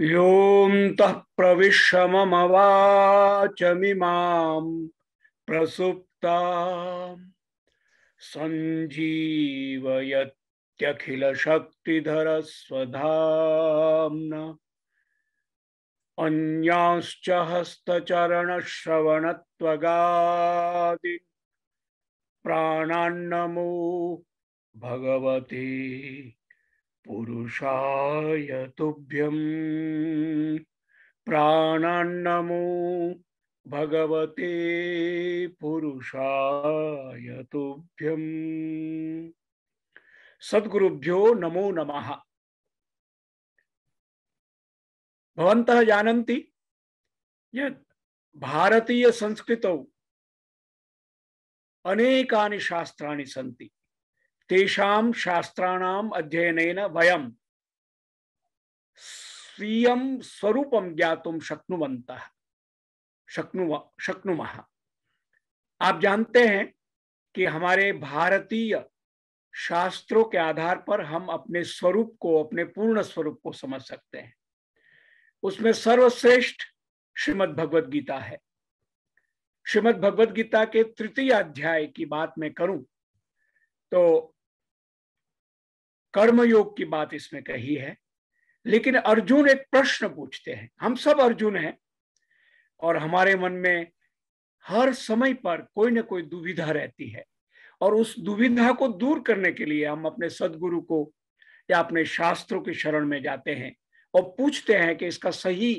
योऽन्तः प्रविशममवाचमिमां प्रसुप्ता सञ्जीवयत्यखिलशक्तिधरस्वधाम्ना अन्यांश्च हस्तचरणश्रवणत्वगादि प्राणान्नमो भगवती पुरुषाय तुभ्यं प्राणान्नमो भगवते पुरुषाय तुभ्यं सद्गुरुभ्यो नमो नमः भवन्तः जानन्ति यत् भारतीयसंस्कृतौ अनेकानि शास्त्राणि सन्ति तेषां शास्त्राणाम् अध्ययनेन वयं स्वीयं स्वरूपं ज्ञातुं शक्नुवन्तः शक्नुव शक्नुमः आप जानते हैं कि हमारे भारतीय शास्त्रों के आधार पर हम अपने स्वरूप को अपने पूर्ण स्वरूप को समझ सकते हैं उसमें सर्वश्रेष्ठ श्रीमद् भगवत गीता है श्रीमद् भगवत गीता के तृतीय अध्याय की बात मैं करूं तो कर्मयोग की बात इसमें कही है लेकिन अर्जुन एक प्रश्न पूछते हैं हम सब अर्जुन हैं और हमारे मन में हर समय पर कोई ना कोई दुविधा रहती है और उस दुविधा को दूर करने के लिए हम अपने सदगुरु को या अपने शास्त्रों के शरण में जाते हैं और पूछते हैं कि इसका सही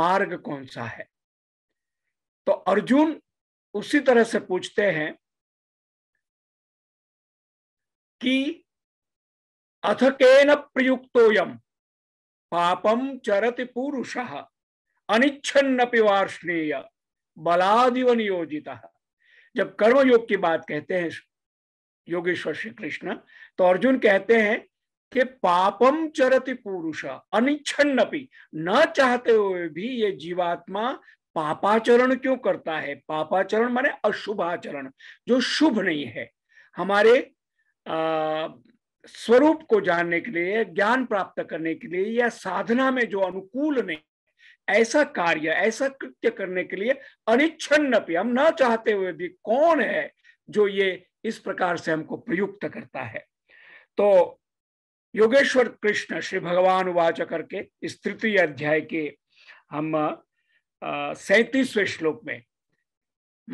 मार्ग कौन सा है तो अर्जुन उसी तरह से पूछते हैं कि अथ केन प्रयुक्तोयम पापम चरति पुरुष अनिच्छन्नपि वार्ष्णेय बलादिव नियोजिता जब कर्म योग की बात कहते हैं योगेश्वर श्री कृष्ण तो अर्जुन कहते हैं कि पापम चरति पुरुष अनिच्छन्नपि न चाहते हुए भी ये जीवात्मा पापाचरण क्यों करता है पापाचरण माने अशुभाचरण जो शुभ नहीं है हमारे अः स्वरूप को जानने के लिए ज्ञान प्राप्त करने के लिए या साधना में जो अनुकूल नहीं ऐसा कार्य ऐसा कृत्य करने के लिए अनिच्छन्न हम ना चाहते हुए भी कौन है जो ये इस प्रकार से हमको प्रयुक्त करता है तो योगेश्वर कृष्ण श्री भगवान वाच करके इस तृतीय अध्याय के हम सैतीसवें श्लोक में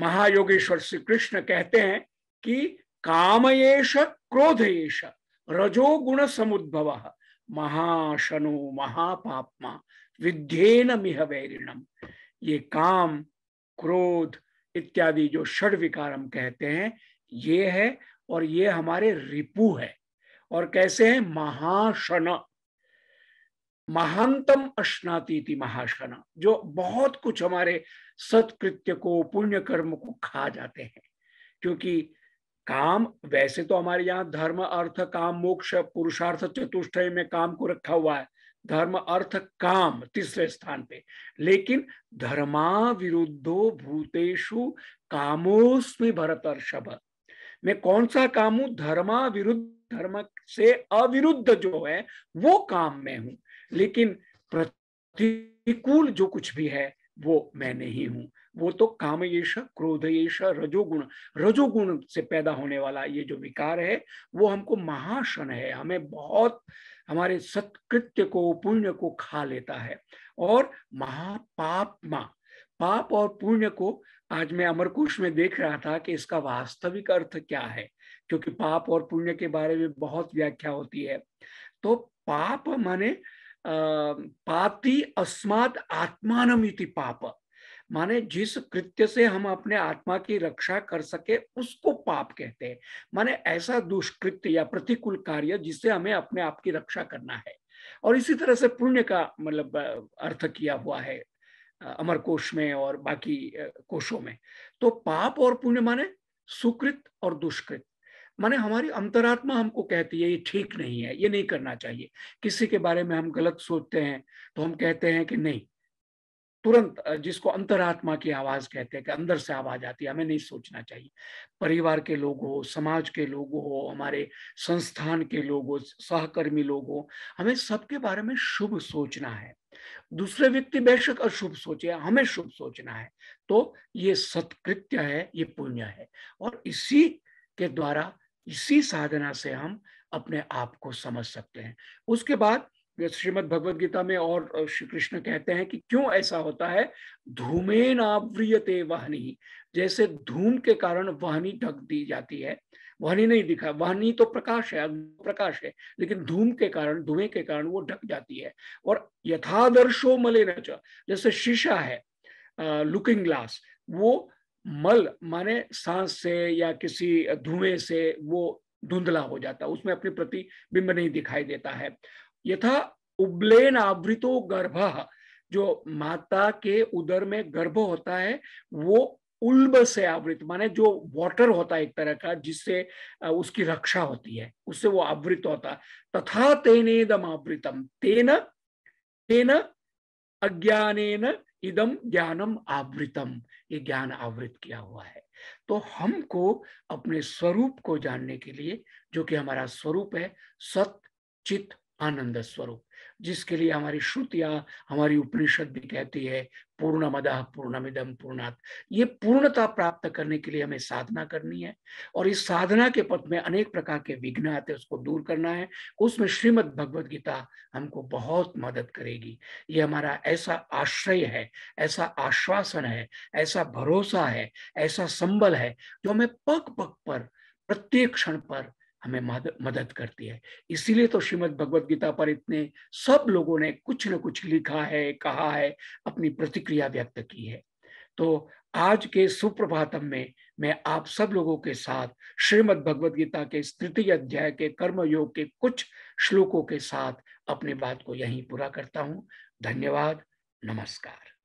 महायोगेश्वर श्री कृष्ण कहते हैं कि कामयेश क्रोधयेश रजोगुण समुद्भव महाशनो महापापमा विध्येन मिह वैरिणम ये काम क्रोध इत्यादि जो षड विकार हम कहते हैं ये है और ये हमारे रिपु है और कैसे है महाशन महांतम अश्नाती थी महाशन जो बहुत कुछ हमारे सत्कृत्य को पुण्य कर्म को खा जाते हैं क्योंकि काम वैसे तो हमारे यहाँ धर्म अर्थ काम मोक्ष पुरुषार्थ चतुष्ट में काम को रखा हुआ है धर्म अर्थ काम तीसरे स्थान पे लेकिन धर्मा विरुद्धो भूतेषु कामोस्मी भरत अर्षभ मैं कौन सा काम हूं धर्मा विरुद्ध धर्म से अविरुद्ध जो है वो काम में हूं लेकिन प्रतिकूल जो कुछ भी है वो मैं नहीं हूं वो तो कामयेश क्रोधयेश रजोगुण रजोगुण से पैदा होने वाला ये जो विकार है वो हमको महाशन है हमें बहुत हमारे सत्कृत्य को पुण्य को खा लेता है और महापापमा पाप और पुण्य को आज मैं अमरकोश में देख रहा था कि इसका वास्तविक अर्थ क्या है क्योंकि पाप और पुण्य के बारे में बहुत व्याख्या होती है तो पाप माने पाति पाती अस्मात आत्मानमिति पाप माने जिस कृत्य से हम अपने आत्मा की रक्षा कर सके उसको पाप कहते हैं माने ऐसा दुष्कृत्य या प्रतिकूल कार्य जिससे हमें अपने आप की रक्षा करना है और इसी तरह से पुण्य का मतलब अर्थ किया हुआ है अमर कोश में और बाकी कोशों में तो पाप और पुण्य माने सुकृत और दुष्कृत माने हमारी अंतरात्मा हमको कहती है ये ठीक नहीं है ये नहीं करना चाहिए किसी के बारे में हम गलत सोचते हैं तो हम कहते हैं कि नहीं तुरंत जिसको अंतरात्मा की आवाज कहते हैं कि अंदर से आवाज आती है हमें नहीं सोचना चाहिए परिवार के लोग हो समाज के लोग हो हमारे संस्थान के लोग हो सहकर्मी लोग हो हमें सबके बारे में शुभ सोचना है दूसरे व्यक्ति बेशक अशुभ सोचे हमें शुभ सोचना है तो ये सत्कृत्य है ये पुण्य है और इसी के द्वारा इसी साधना से हम अपने आप को समझ सकते हैं उसके बाद श्रीमद भगवद गीता में और श्री कृष्ण कहते हैं कि क्यों ऐसा होता है धूमेन आवृयते वाहनी जैसे धूम के कारण वाहनी ढक दी जाती है वाहनी नहीं दिखा वाहनी तो प्रकाश है प्रकाश है लेकिन धूम के कारण धुएं के कारण वो ढक जाती है और यथादर्शो मले नचा जैसे शीशा है लुकिंग ग्लास वो मल माने सांस से या किसी धुएं से वो धुंधला हो जाता है उसमें अपने प्रति बिंब नहीं दिखाई देता है यथा उबलेन आवृतो गर्भ जो माता के उदर में गर्भ होता है वो उल्ब से आवृत माने जो वाटर होता है एक तरह का जिससे उसकी रक्षा होती है उससे वो आवृत होता तथा तेने इदम आवृतम तेन तेन अज्ञान इदम ज्ञानम आवृतम ये ज्ञान आवृत किया हुआ है तो हमको अपने स्वरूप को जानने के लिए जो कि हमारा स्वरूप है सत चित आनंद स्वरूप जिसके लिए हमारी श्रुतियां हमारी उपनिषद भी कहती है पूर्ण मदा पूर्णमिदम पूर्णात ये पूर्णता प्राप्त करने के लिए हमें साधना करनी है और इस साधना के पथ में अनेक प्रकार के विघ्न आते हैं उसको दूर करना है उसमें श्रीमद भगवद गीता हमको बहुत मदद करेगी ये हमारा ऐसा आश्रय है ऐसा आश्वासन है ऐसा भरोसा है ऐसा संबल है जो हमें पग पग पर प्रत्येक क्षण पर हमें मदद करती है इसीलिए तो श्रीमद भगवद गीता पर इतने सब लोगों ने कुछ न कुछ लिखा है कहा है अपनी प्रतिक्रिया व्यक्त की है तो आज के सुप्रभातम में मैं आप सब लोगों के साथ श्रीमद भगवद गीता के तृतीय अध्याय के कर्म योग के कुछ श्लोकों के साथ अपनी बात को यहीं पूरा करता हूं धन्यवाद नमस्कार